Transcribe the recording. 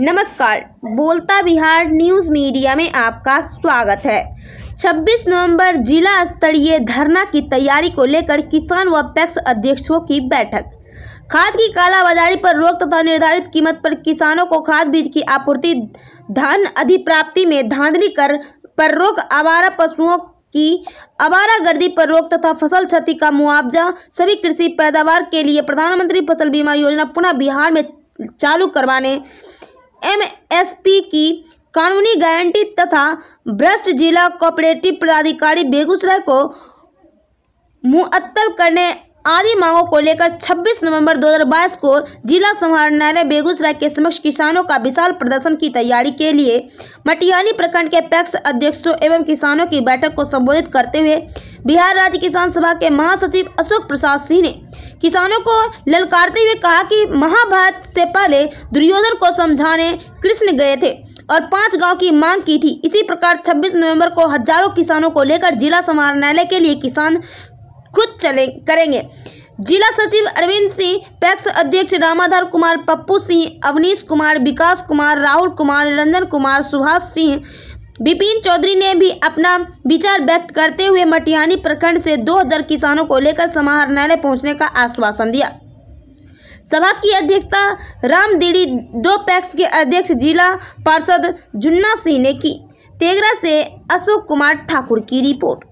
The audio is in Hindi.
नमस्कार बोलता बिहार न्यूज़ मीडिया में आपका स्वागत है 26 नवंबर जिला स्तरीय धरना की तैयारी को लेकर किसान व पैक्स अध्यक्षों की बैठक खाद की कालाबाजारी पर रोक तथा निर्धारित कीमत पर किसानों को खाद बीज की आपूर्ति धान अधिप्राप्ति में धांधली कर पर रोक आवारा पशुओं की आवारा गर्दी पर रोक तथा फसल क्षति का मुआवजा सभी कृषि पैदावार के लिए प्रधानमंत्री फसल बीमा योजना पुनः बिहार में चालू करवाने एमएसपी की कानूनी गारंटी तथा भ्रष्ट जिला कोऑपरेटिव पदाधिकारी बेगूसराय को मुअत्तल करने आदि मांगों को लेकर 26 नवंबर 2022 को जिला समाहरणालय बेगूसराय के समक्ष किसानों का विशाल प्रदर्शन की तैयारी के लिए मटियाली प्रखंड के पैक्स अध्यक्षों एवं किसानों की बैठक को संबोधित करते हुए बिहार राज्य किसान सभा के महासचिव अशोक प्रसाद सिंह ने किसानों को ललकारते हुए कहा कि महाभारत से पहले दुर्योधन को समझाने कृष्ण गए थे और पांच गांव की मांग की थी इसी प्रकार 26 नवंबर को हजारों किसानों को लेकर जिला समाहरणालय के लिए किसान खुद चले करेंगे जिला सचिव अरविंद सिंह पैक्स अध्यक्ष रामाधर कुमार पप्पू सिंह अवनीश कुमार विकास कुमार राहुल कुमार रंजन कुमार सुभाष सिंह विपिन चौधरी ने भी अपना विचार व्यक्त करते हुए मटिहानी प्रखंड से 2000 किसानों को लेकर समाहरणालय पहुंचने का आश्वासन दिया सभा की अध्यक्षता रामदीड़ी दो पैक्स के अध्यक्ष जिला पार्षद जुन्ना सिंह ने की तेगरा से अशोक कुमार ठाकुर की रिपोर्ट